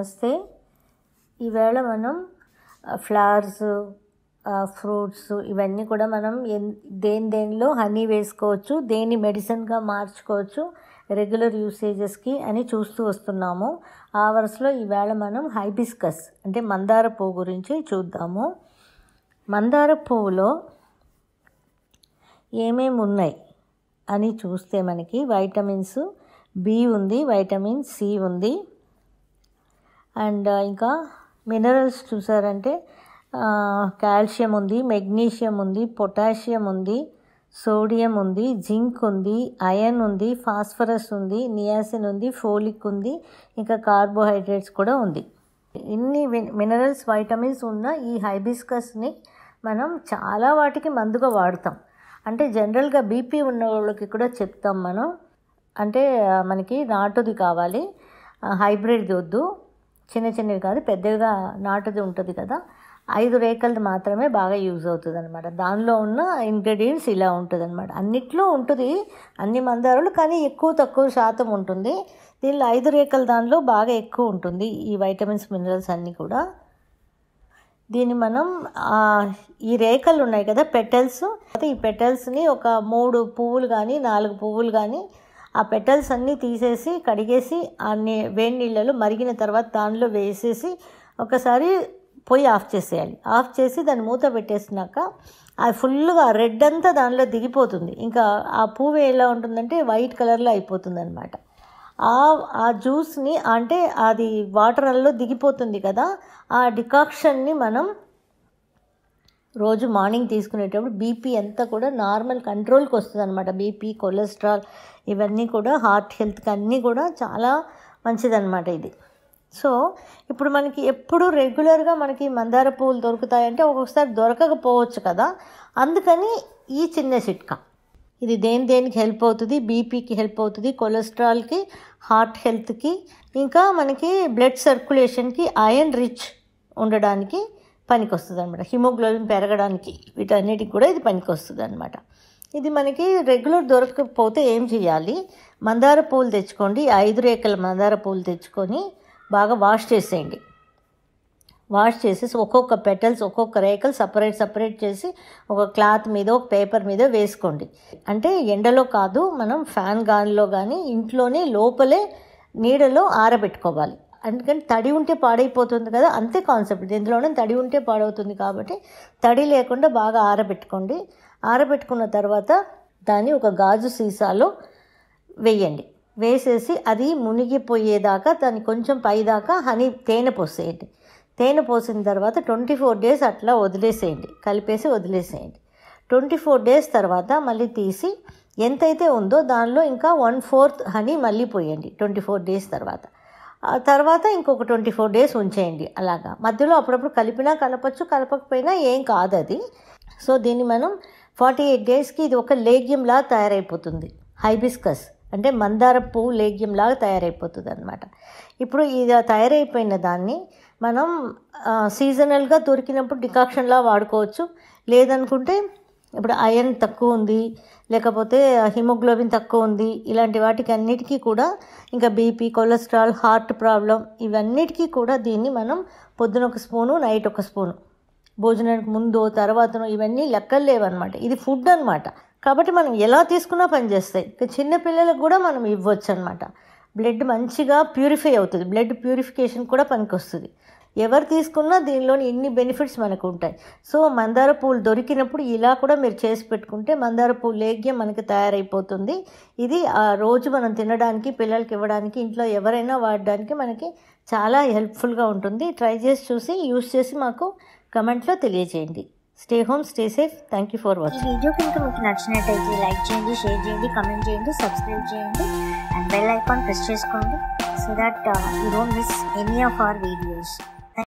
నమస్తే ఈవేళ మనం ఫ్లవర్స్ ఫ్రూట్స్ ఇవన్నీ కూడా మనం ఎన్ దేని దేనిలో హనీ వేసుకోవచ్చు దేని మెడిసిన్గా మార్చుకోవచ్చు రెగ్యులర్ యూసేజెస్కి అని చూస్తూ వస్తున్నాము ఆ వరుసలో ఈవేళ మనం హైబిస్కస్ అంటే మందార పువ్వు గురించి చూద్దాము మందార పువ్వులో ఏమేమి ఉన్నాయి అని చూస్తే మనకి వైటమిన్స్ బి ఉంది వైటమిన్ సి ఉంది అండ్ ఇంకా మినరల్స్ చూసారంటే కాల్షియం ఉంది మెగ్నీషియం ఉంది పొటాషియం ఉంది సోడియం ఉంది జింక్ ఉంది అయన్ ఉంది ఫాస్ఫరస్ ఉంది నియాసిన్ ఉంది ఫోలిక్ ఉంది ఇంకా కార్బోహైడ్రేట్స్ కూడా ఉంది ఇన్ని మినరల్స్ వైటమిన్స్ ఉన్న ఈ హైబిస్కస్ని మనం చాలా వాటికి మందుగా వాడతాం అంటే జనరల్గా బీపీ ఉన్న వాళ్ళకి కూడా చెప్తాం మనం అంటే మనకి నాటుది కావాలి హైబ్రిడ్ది వద్దు చిన్న చిన్నవి కాదు పెద్దవిగా నాటుది ఉంటుంది కదా ఐదు రేఖలది మాత్రమే బాగా యూజ్ అవుతుంది అనమాట దానిలో ఉన్న ఇంగ్రీడియంట్స్ ఇలా ఉంటుంది అనమాట అన్నిట్లో ఉంటుంది అన్ని మందారాలు కానీ ఎక్కువ తక్కువ శాతం ఉంటుంది దీనిలో ఐదు రేఖల దానిలో బాగా ఎక్కువ ఉంటుంది ఈ వైటమిన్స్ మినరల్స్ అన్నీ కూడా దీన్ని మనం ఈ రేఖలు ఉన్నాయి కదా పెటల్స్ అయితే ఈ పెటల్స్ని ఒక మూడు పువ్వులు కానీ నాలుగు పువ్వులు కానీ ఆ పెటల్స్ అన్నీ తీసేసి కడిగేసి ఆ నీ వేడి నీళ్ళలో మరిగిన తర్వాత దానిలో వేసేసి ఒకసారి పొయ్యి ఆఫ్ చేసేయాలి ఆఫ్ చేసి దాన్ని మూత పెట్టేసినాక అది ఫుల్గా రెడ్ అంతా దానిలో దిగిపోతుంది ఇంకా ఆ పువ్వు ఎలా ఉంటుందంటే వైట్ కలర్లో అయిపోతుంది అనమాట ఆ ఆ జ్యూస్ని అంటే అది వాటర్లో దిగిపోతుంది కదా ఆ డికాక్షన్ని మనం రోజు మార్నింగ్ తీసుకునేటప్పుడు బీపీ అంతా కూడా నార్మల్ కంట్రోల్కి వస్తుంది అనమాట బీపీ కొలెస్ట్రాల్ ఇవన్నీ కూడా హార్ట్ హెల్త్కి అన్నీ కూడా చాలా మంచిదన్నమాట ఇది సో ఇప్పుడు మనకి ఎప్పుడు రెగ్యులర్గా మనకి మందార పువ్వులు దొరుకుతాయంటే ఒక్కొక్కసారి దొరకకపోవచ్చు కదా అందుకని ఈ చిన్న చిట్కా ఇది దేని దేనికి హెల్ప్ అవుతుంది బీపీకి హెల్ప్ అవుతుంది కొలెస్ట్రాల్కి హార్ట్ హెల్త్కి ఇంకా మనకి బ్లడ్ సర్క్యులేషన్కి ఐరన్ రిచ్ ఉండడానికి పనికొస్తుంది అనమాట హిమోగ్లోబిన్ పెరగడానికి వీటన్నిటికి కూడా ఇది పనికొస్తుంది అనమాట ఇది మనకి రెగ్యులర్ దొరకకపోతే ఏం చేయాలి మందార పూలు తెచ్చుకోండి ఐదు రేకల మందార పూలు తెచ్చుకొని బాగా వాష్ చేసేయండి వాష్ చేసేసి ఒక్కొక్క పెటల్స్ ఒక్కొక్క రేకలు సపరేట్ సపరేట్ చేసి ఒక క్లాత్ మీద ఒక పేపర్ మీద వేసుకోండి అంటే ఎండలో కాదు మనం ఫ్యాన్ గాలిలో కానీ ఇంట్లోనే లోపలే నీడలో ఆరబెట్టుకోవాలి అందుకని తడి ఉంటే పాడైపోతుంది కదా అంతే కాన్సెప్ట్ దీంట్లోనే తడి ఉంటే పాడవుతుంది కాబట్టి తడి లేకుండా బాగా ఆరబెట్టుకోండి ఆరబెట్టుకున్న తర్వాత దాన్ని ఒక గాజు సీసాలో వేయండి వేసేసి అది మునిగిపోయేదాకా దాన్ని కొంచెం పైదాకా హనీ తేనె పోసేయండి తేనె పోసిన తర్వాత ట్వంటీ ఫోర్ డేస్ అట్లా వదిలేసేయండి కలిపేసి వదిలేసేయండి ట్వంటీ ఫోర్ డేస్ తర్వాత మళ్ళీ తీసి ఎంతైతే ఉందో దానిలో ఇంకా వన్ ఫోర్త్ హనీ మళ్ళీ పోయండి ట్వంటీ ఫోర్ డేస్ తర్వాత తర్వాత ఇంకొక ట్వంటీ ఫోర్ డేస్ ఉంచేయండి అలాగా మధ్యలో అప్పుడప్పుడు కలిపినా కలపచ్చు కలపకపోయినా ఏం కాదు అది సో దీన్ని మనం ఫార్టీ ఎయిట్ డేస్కి ఇది ఒక లేగ్యంలా తయారైపోతుంది హైబిస్కస్ అంటే మందార పువ్వు లేగ్యంలాగా తయారైపోతుంది అనమాట ఇప్పుడు ఇది తయారైపోయిన దాన్ని మనం సీజనల్గా దొరికినప్పుడు డికాక్షన్లా వాడుకోవచ్చు లేదనుకుంటే ఇప్పుడు ఐరన్ తక్కువ ఉంది లేకపోతే హిమోగ్లోబిన్ తక్కువ ఉంది ఇలాంటి వాటికి అన్నిటికీ కూడా ఇంకా బీపీ కొలెస్ట్రాల్ హార్ట్ ప్రాబ్లం ఇవన్నిటికీ కూడా దీన్ని మనం పొద్దున ఒక స్పూను నైట్ ఒక స్పూను భోజనానికి ముందు తర్వాతను ఇవన్నీ లెక్కలు లేవన్నమాట ఇది ఫుడ్ అనమాట కాబట్టి మనం ఎలా తీసుకున్నా పనిచేస్తాయి ఇక చిన్నపిల్లలకు కూడా మనం ఇవ్వచ్చు అనమాట బ్లడ్ మంచిగా ప్యూరిఫై అవుతుంది బ్లడ్ ప్యూరిఫికేషన్ కూడా పనికి వస్తుంది ఎవరు తీసుకున్నా దీనిలోని ఇన్ని బెనిఫిట్స్ మనకు ఉంటాయి సో మందార పూలు దొరికినప్పుడు ఇలా కూడా మీరు చేసి పెట్టుకుంటే మందార పూలు లేగ్యం మనకి తయారైపోతుంది ఇది ఆ రోజు మనం తినడానికి పిల్లలకి ఇవ్వడానికి ఇంట్లో ఎవరైనా వాడడానికి మనకి చాలా హెల్ప్ఫుల్గా ఉంటుంది ట్రై చేసి చూసి యూస్ చేసి మాకు కమెంట్లో తెలియజేయండి stay home stay safe thank you for watching video కనుక మీకు నచ్చినట్టయితే లైక్ చేయండి షేర్ చేయండి కమెంట్ చేయండి సబ్స్క్రైబ్ చేయండి అండ్ బెల్ ఐకాన్ ప్రెస్ చేసుకోండి so that you don't miss any of our videos